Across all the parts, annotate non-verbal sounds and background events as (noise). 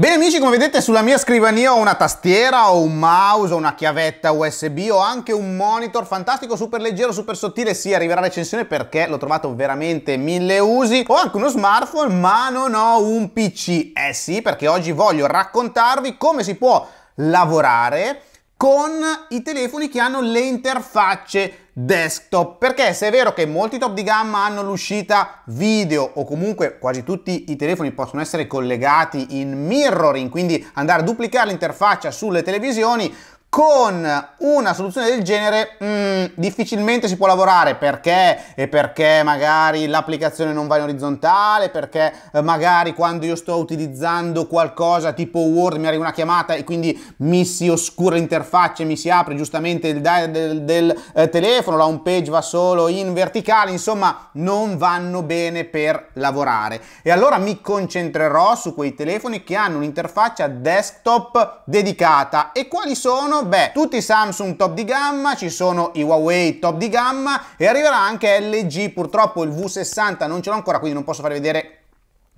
Bene amici, come vedete sulla mia scrivania ho una tastiera, ho un mouse, ho una chiavetta USB, ho anche un monitor fantastico, super leggero, super sottile, sì arriverà recensione perché l'ho trovato veramente mille usi. Ho anche uno smartphone ma non ho un PC, eh sì perché oggi voglio raccontarvi come si può lavorare con i telefoni che hanno le interfacce desktop perché se è vero che molti top di gamma hanno l'uscita video o comunque quasi tutti i telefoni possono essere collegati in mirroring quindi andare a duplicare l'interfaccia sulle televisioni con una soluzione del genere mh, mm, difficilmente si può lavorare perché e perché magari l'applicazione non va in orizzontale perché eh, magari quando io sto utilizzando qualcosa tipo Word mi arriva una chiamata e quindi mi si oscura l'interfaccia mi si apre giustamente il dial del, del eh, telefono la home page va solo in verticale insomma non vanno bene per lavorare e allora mi concentrerò su quei telefoni che hanno un'interfaccia desktop dedicata e quali sono Beh, tutti i Samsung top di gamma, ci sono i Huawei top di gamma e arriverà anche LG, purtroppo il V60 non ce l'ho ancora quindi non posso far vedere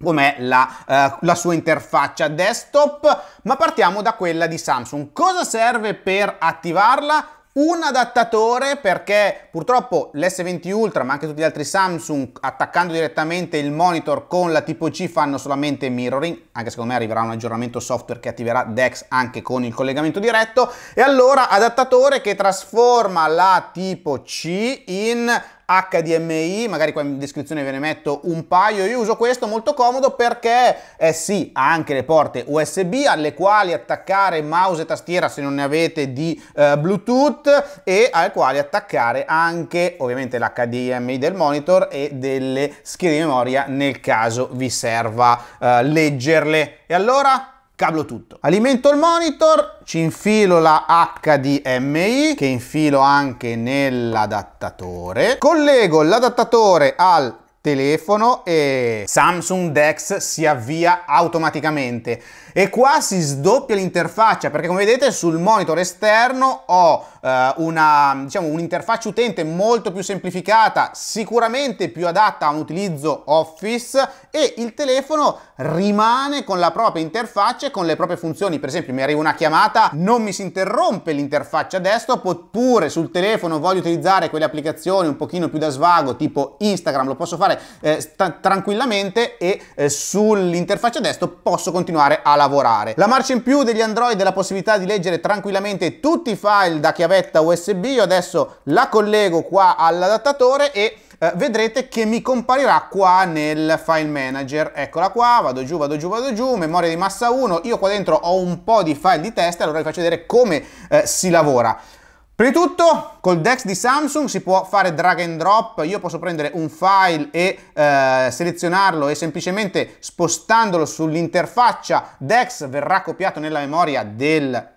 com'è la, uh, la, sua interfaccia desktop, ma partiamo da quella di Samsung. Cosa serve per attivarla? un adattatore perché purtroppo l'S20 Ultra ma anche tutti gli altri Samsung attaccando direttamente il monitor con la tipo C fanno solamente mirroring anche secondo me arriverà un aggiornamento software che attiverà DeX anche con il collegamento diretto e allora adattatore che trasforma la tipo C in HDMI, magari qua in descrizione ve ne metto un paio, io uso questo molto comodo perché eh sì, ha anche le porte USB alle quali attaccare mouse e tastiera se non ne avete di eh, Bluetooth e alle quali attaccare anche ovviamente l'HDMI del monitor e delle schede di memoria nel caso vi serva eh, leggerle. E allora cablo tutto. Alimento il monitor, ci infilo la HDMI che infilo anche nell'adattatore, collego l'adattatore al telefono e Samsung DeX si avvia automaticamente e qua si sdoppia l'interfaccia perché come vedete sul monitor esterno ho eh, una diciamo un'interfaccia utente molto più semplificata sicuramente più adatta a un utilizzo Office e il telefono rimane con la propria interfaccia e con le proprie funzioni per esempio mi arriva una chiamata non mi si interrompe l'interfaccia desktop oppure sul telefono voglio utilizzare quelle applicazioni un pochino più da svago tipo Instagram lo posso fare lavorare eh, t- tranquillamente e eh, sull'interfaccia desktop posso continuare a lavorare. La marcia in più degli Android è la possibilità di leggere tranquillamente tutti i file da chiavetta USB, io adesso la collego qua all'adattatore e eh, vedrete che mi comparirà qua nel file manager eccola qua vado giù vado giù vado giù memoria di massa 1 io qua dentro ho un po' di file di test allora vi faccio vedere come eh, si lavora Prima di tutto, col DeX di Samsung si può fare drag and drop, io posso prendere un file e eh, selezionarlo e semplicemente spostandolo sull'interfaccia DeX verrà copiato nella memoria del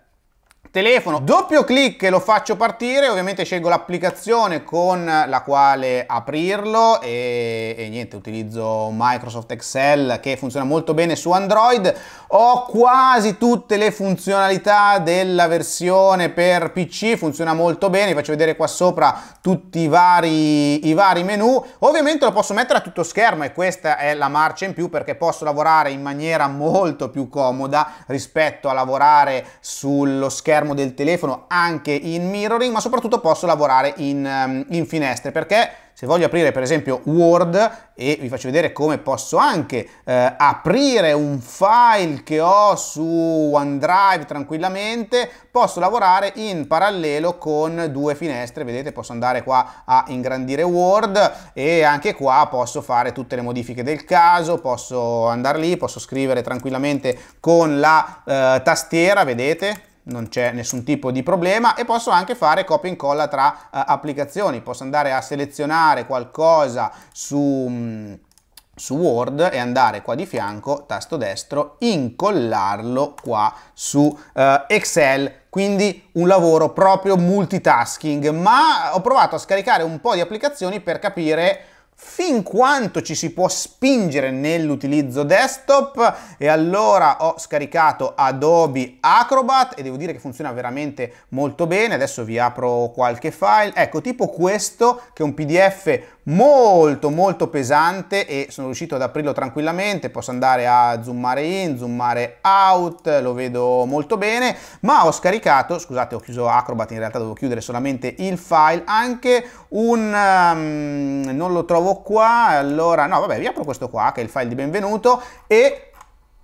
telefono, doppio clic e lo faccio partire, ovviamente scelgo l'applicazione con la quale aprirlo e, e, niente, utilizzo Microsoft Excel che funziona molto bene su Android, ho quasi tutte le funzionalità della versione per PC, funziona molto bene, vi faccio vedere qua sopra tutti i vari, i vari menu, ovviamente lo posso mettere a tutto schermo e questa è la marcia in più perché posso lavorare in maniera molto più comoda rispetto a lavorare sullo schermo schermo del telefono anche in mirroring, ma soprattutto posso lavorare in, ehm, in finestre perché se voglio aprire per esempio Word e vi faccio vedere come posso anche eh, aprire un file che ho su OneDrive tranquillamente, posso lavorare in parallelo con due finestre, vedete posso andare qua a ingrandire Word e anche qua posso fare tutte le modifiche del caso, posso andare lì, posso scrivere tranquillamente con la eh, tastiera, vedete? non c'è nessun tipo di problema e posso anche fare copia e incolla tra eh, applicazioni, posso andare a selezionare qualcosa su... Mh, mm, su Word e andare qua di fianco, tasto destro, incollarlo qua su uh, Excel. Quindi un lavoro proprio multitasking, ma ho provato a scaricare un po' di applicazioni per capire fin quanto ci si può spingere nell'utilizzo desktop e allora ho scaricato Adobe Acrobat e devo dire che funziona veramente molto bene adesso vi apro qualche file ecco tipo questo che è un pdf molto molto pesante e sono riuscito ad aprirlo tranquillamente, posso andare a zoomare in, zoomare out, lo vedo molto bene, ma ho scaricato, scusate ho chiuso Acrobat, in realtà devo chiudere solamente il file, anche un, um, non lo trovo qua, allora no vabbè vi apro questo qua che è il file di benvenuto e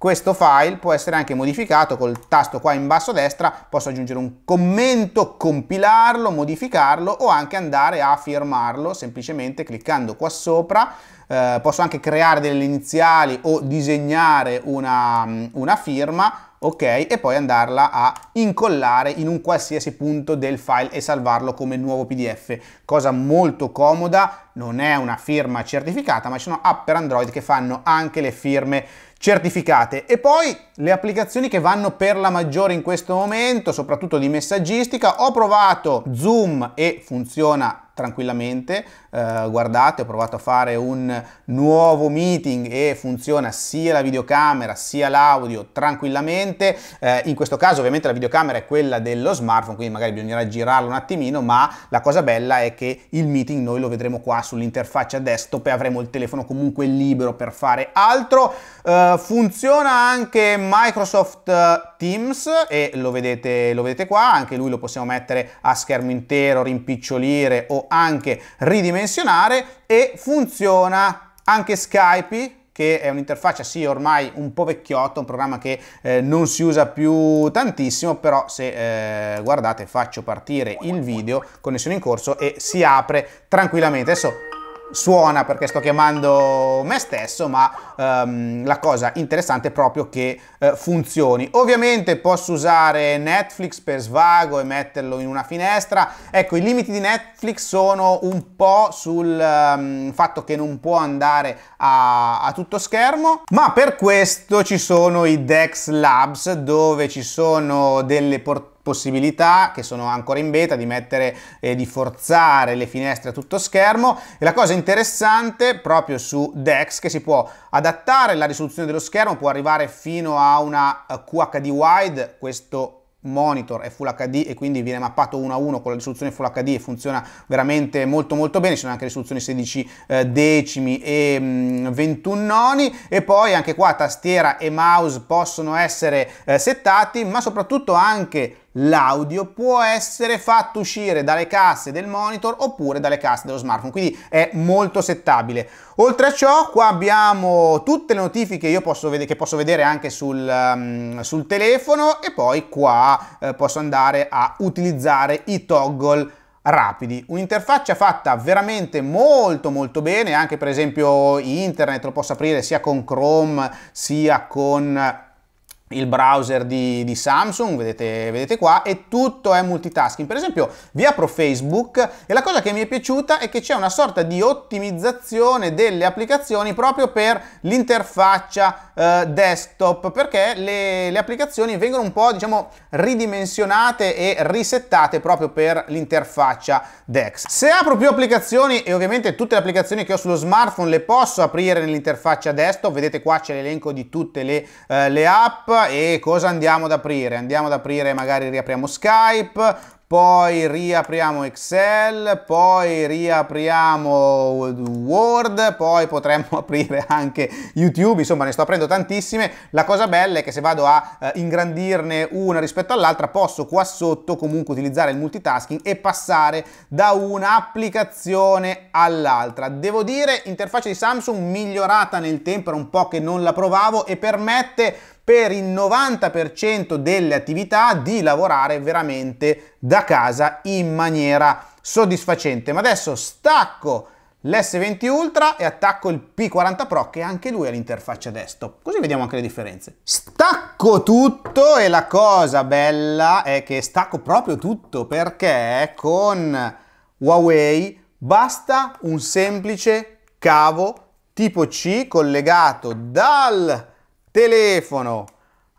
questo file può essere anche modificato col tasto qua in basso a destra, posso aggiungere un commento, compilarlo, modificarlo o anche andare a firmarlo semplicemente cliccando qua sopra. Eh, posso anche creare delle iniziali o disegnare una, mm, una firma ok? E poi andarla a incollare in un qualsiasi punto del file e salvarlo come nuovo PDF, cosa molto comoda, non è una firma certificata, ma ci sono app per Android che fanno anche le firme certificate. E poi le applicazioni che vanno per la maggiore in questo momento, soprattutto di messaggistica, ho provato Zoom e funziona tranquillamente, eh, guardate ho provato a fare un nuovo meeting e funziona sia la videocamera sia l'audio tranquillamente, eh, in questo caso ovviamente la videocamera è quella dello smartphone quindi magari bisognerà girarlo un attimino ma la cosa bella è che il meeting noi lo vedremo qua sull'interfaccia desktop e avremo il telefono comunque libero per fare altro, eh, funziona anche Microsoft eh, Teams e lo vedete, lo vedete qua, anche lui lo possiamo mettere a schermo intero, rimpicciolire o anche ridimensionare e funziona anche Skype che è un'interfaccia sì ormai un po' vecchiotta, un programma che eh, non si usa più tantissimo, però se eh, guardate faccio partire il video, connessione in corso e si apre tranquillamente. Adesso suona perché sto chiamando me stesso, ma um, la cosa interessante è proprio che uh, funzioni. Ovviamente posso usare Netflix per svago e metterlo in una finestra. Ecco, i limiti di Netflix sono un po' sul um, fatto che non può andare a, a tutto schermo, ma per questo ci sono i Dex Labs dove ci sono delle portate possibilità che sono ancora in beta di mettere eh, di forzare le finestre a tutto schermo e la cosa interessante proprio su Dex che si può adattare la risoluzione dello schermo può arrivare fino a una eh, QHD wide questo monitor è Full HD e quindi viene mappato uno a uno con la risoluzione Full HD e funziona veramente molto molto bene, ci sono anche risoluzioni 16 eh, decimi e 21 mm, noni e poi anche qua tastiera e mouse possono essere eh, settati ma soprattutto anche l'audio può essere fatto uscire dalle casse del monitor oppure dalle casse dello smartphone, quindi è molto settabile. Oltre a ciò, qua abbiamo tutte le notifiche posso vedere, che posso vedere anche sul, um, sul telefono e poi qua eh, posso andare a utilizzare i toggle rapidi. Un'interfaccia fatta veramente molto molto bene, anche per esempio internet lo posso aprire sia con Chrome sia con il browser di, di Samsung, vedete, vedete, qua, e tutto è multitasking. Per esempio vi apro Facebook e la cosa che mi è piaciuta è che c'è una sorta di ottimizzazione delle applicazioni proprio per l'interfaccia eh, desktop, perché le, le, applicazioni vengono un po' diciamo ridimensionate e risettate proprio per l'interfaccia DeX. Se apro più applicazioni e ovviamente tutte le applicazioni che ho sullo smartphone le posso aprire nell'interfaccia desktop, vedete qua c'è l'elenco di tutte le, eh, le app, e cosa andiamo ad aprire? Andiamo ad aprire, magari riapriamo Skype, poi riapriamo Excel, poi riapriamo Word, poi potremmo (laughs) aprire anche YouTube, insomma ne sto aprendo tantissime. La cosa bella è che se vado a eh, ingrandirne una rispetto all'altra posso qua sotto comunque utilizzare il multitasking e passare da un'applicazione all'altra. Devo dire, interfaccia di Samsung migliorata nel tempo, era un po' che non la provavo e permette per il 90% delle attività di lavorare veramente da casa in maniera soddisfacente. Ma adesso stacco l'S20 Ultra e attacco il P40 Pro che anche lui ha l'interfaccia desktop. Così vediamo anche le differenze. Stacco tutto e la cosa bella è che stacco proprio tutto perché con Huawei basta un semplice cavo tipo C collegato dal telefono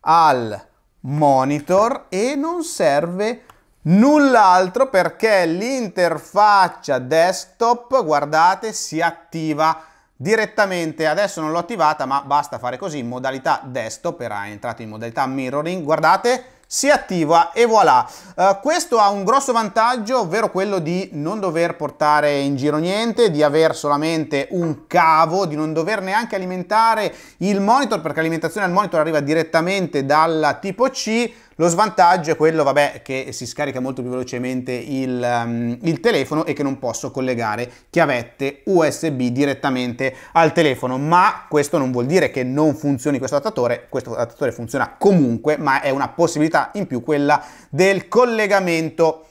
al monitor e non serve null'altro perché l'interfaccia desktop, guardate, si attiva direttamente. Adesso non l'ho attivata, ma basta fare così in modalità desktop, era entrato in modalità mirroring. Guardate, si attiva e voilà. Uh, questo ha un grosso vantaggio, ovvero quello di non dover portare in giro niente, di avere solamente un cavo, di non dover neanche alimentare il monitor, perché l'alimentazione al monitor arriva direttamente dal tipo C, lo svantaggio è quello, vabbè, che si scarica molto più velocemente il, um, il telefono e che non posso collegare chiavette USB direttamente al telefono, ma questo non vuol dire che non funzioni questo adattatore, questo adattatore funziona comunque, ma è una possibilità in più quella del collegamento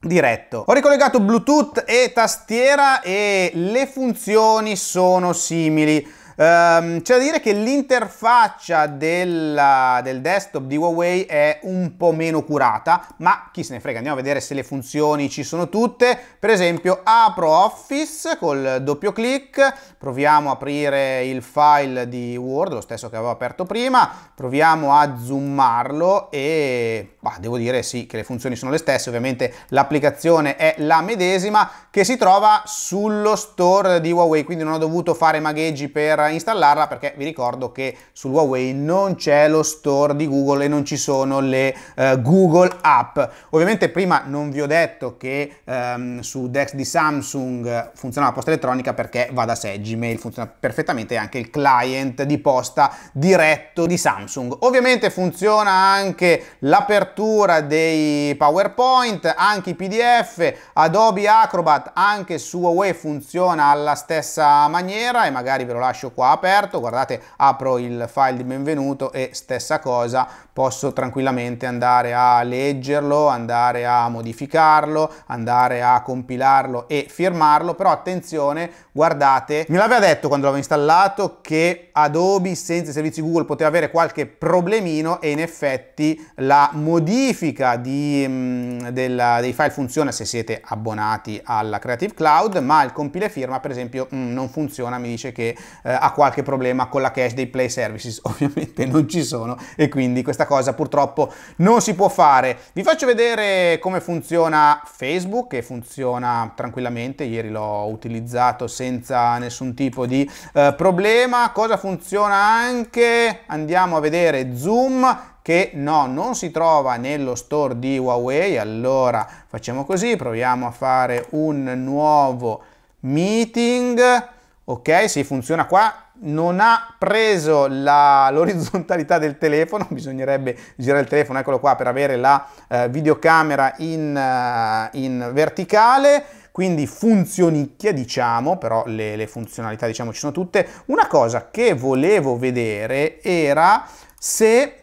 diretto. Ho ricollegato Bluetooth e tastiera e le funzioni sono simili. Um, c'è da dire che l'interfaccia della, del desktop di Huawei è un po' meno curata, ma chi se ne frega, andiamo a vedere se le funzioni ci sono tutte. Per esempio apro Office col doppio clic, proviamo a aprire il file di Word, lo stesso che avevo aperto prima, proviamo a zoomarlo e bah, devo dire sì che le funzioni sono le stesse, ovviamente l'applicazione è la medesima che si trova sullo store di Huawei, quindi non ho dovuto fare magheggi per installarla perché vi ricordo che su Huawei non c'è lo store di Google e non ci sono le eh, Google App. Ovviamente prima non vi ho detto che ehm, su Dex di Samsung funziona la posta elettronica perché va da sé, Gmail funziona perfettamente anche il client di posta diretto di Samsung. Ovviamente funziona anche l'apertura dei PowerPoint, anche i PDF, Adobe Acrobat anche su Huawei funziona alla stessa maniera e magari ve lo lascio qua aperto, guardate apro il file di benvenuto e stessa cosa posso tranquillamente andare a leggerlo, andare a modificarlo, andare a compilarlo e firmarlo, però attenzione, guardate, me l'aveva detto quando l'avevo installato che Adobe senza i servizi Google poteva avere qualche problemino e in effetti la modifica di, mh, mm, della, dei file funziona se siete abbonati alla Creative Cloud, ma il compile firma per esempio mh, mm, non funziona, mi dice che eh, ha qualche problema con la cache dei Play Services, (laughs) ovviamente non ci sono e quindi questa cosa purtroppo non si può fare. Vi faccio vedere come funziona Facebook, che funziona tranquillamente, ieri l'ho utilizzato senza nessun tipo di eh, problema. Cosa funziona anche? Andiamo a vedere Zoom che no, non si trova nello store di Huawei, allora facciamo così, proviamo a fare un nuovo meeting ok? Sì, funziona qua, non ha preso (laughs) l'orizzontalità del telefono, bisognerebbe girare il telefono, eccolo qua, per avere la eh, videocamera in, uh, in, verticale, quindi funzionicchia, diciamo, però le, le funzionalità, diciamo, ci sono tutte. Una cosa che volevo vedere era se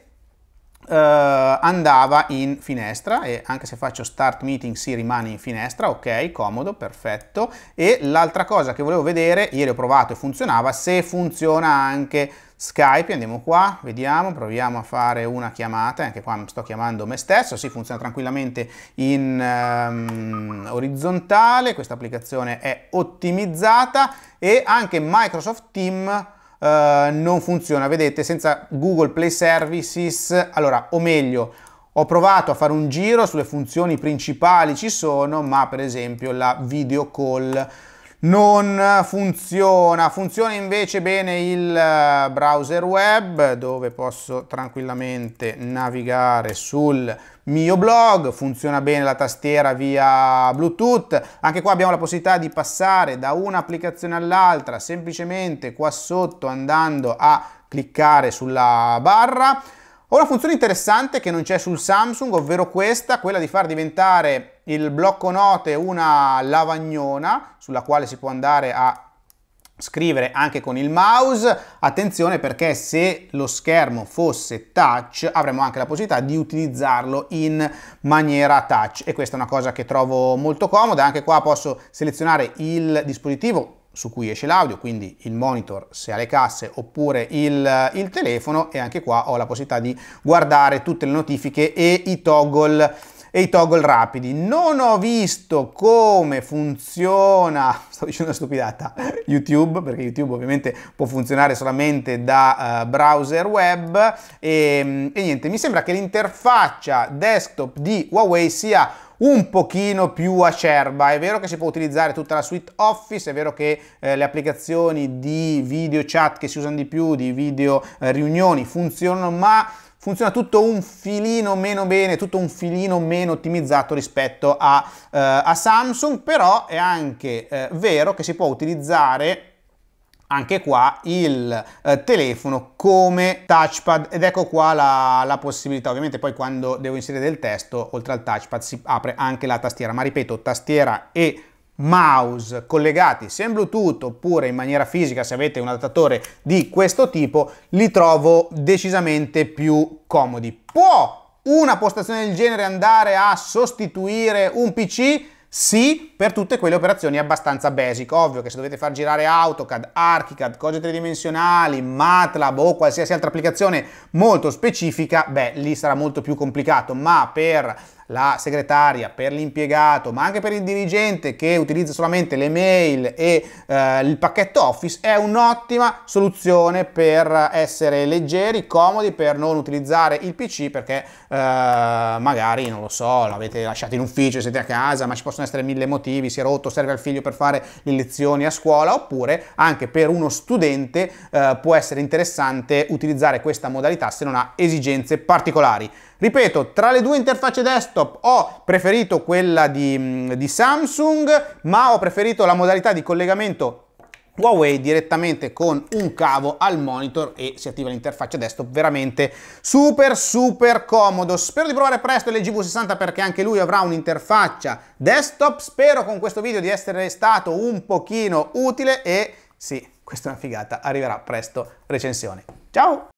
eh, andava in finestra e anche se faccio start meeting si rimane in finestra, ok, comodo, perfetto. E l'altra cosa che volevo vedere, ieri ho provato e funzionava, se funziona anche Skype, andiamo qua, vediamo, proviamo a fare una chiamata, anche qua sto chiamando me stesso, si funziona tranquillamente in um, orizzontale, questa applicazione è ottimizzata e anche Microsoft Team eh, non funziona, vedete, senza Google Play Services, allora, o meglio, ho provato a fare un giro sulle funzioni principali ci sono, ma per esempio la video call non funziona. Funziona invece bene il eh, browser web dove posso tranquillamente navigare sul mio blog, funziona bene la tastiera via Bluetooth, anche qua abbiamo la possibilità di passare da un'applicazione all'altra semplicemente qua sotto andando a cliccare sulla barra. Ho una funzione interessante che non c'è sul Samsung, ovvero questa, quella di far diventare il blocco note una lavagnona sulla quale si può andare a scrivere anche con il mouse attenzione perché se lo schermo fosse touch avremmo anche la possibilità di utilizzarlo in maniera touch e questa è una cosa che trovo molto comoda anche qua posso selezionare il dispositivo su cui esce l'audio, quindi il monitor se ha le casse oppure il, il telefono e anche qua ho la possibilità di guardare tutte le notifiche e i toggle e i toggle rapidi. Non ho visto come funziona, (laughs) sto dicendo una stupidata, YouTube, perché YouTube ovviamente può funzionare solamente da uh, browser web e, ehm, e niente, mi sembra che l'interfaccia desktop di Huawei sia un pochino più acerba. È vero che si può utilizzare tutta la suite Office, è vero che eh, le applicazioni di video chat che si usano di più, di video eh, riunioni funzionano, ma funziona tutto un filino meno bene, tutto un filino meno ottimizzato rispetto a, eh, a Samsung, però è anche eh, vero che si può utilizzare anche qua il eh, telefono come touchpad ed ecco qua la, la, possibilità ovviamente poi quando devo inserire del testo oltre al touchpad si apre anche la tastiera ma ripeto tastiera e mouse collegati sia in Bluetooth oppure in maniera fisica se avete un adattatore di questo tipo, li trovo decisamente più comodi. Può una postazione del genere andare a sostituire un PC? Sì, per tutte quelle operazioni abbastanza basic. Ovvio che se dovete far girare AutoCAD, ArchiCAD, cose tridimensionali, MATLAB o qualsiasi altra applicazione molto specifica, beh, lì sarà molto più complicato, ma per la segretaria, per l'impiegato, ma anche per il dirigente che utilizza solamente le mail e eh, il pacchetto Office, è un'ottima soluzione per essere leggeri, comodi, per non utilizzare il PC perché eh, magari, non lo so, l'avete lasciato in ufficio, siete a casa, ma ci possono essere mille motivi, si è rotto, serve al figlio per fare le lezioni a scuola, oppure anche per uno studente eh, può essere interessante utilizzare questa modalità se non ha esigenze particolari. Ripeto, tra le due interfacce desktop ho preferito quella di, mm, di Samsung, ma ho preferito la modalità di collegamento Huawei direttamente con un cavo al monitor e si attiva l'interfaccia desktop veramente super super comodo spero di provare presto l'GV60 perché anche lui avrà un'interfaccia desktop spero con questo video di essere stato un pochino utile e sì questa è una figata arriverà presto recensione ciao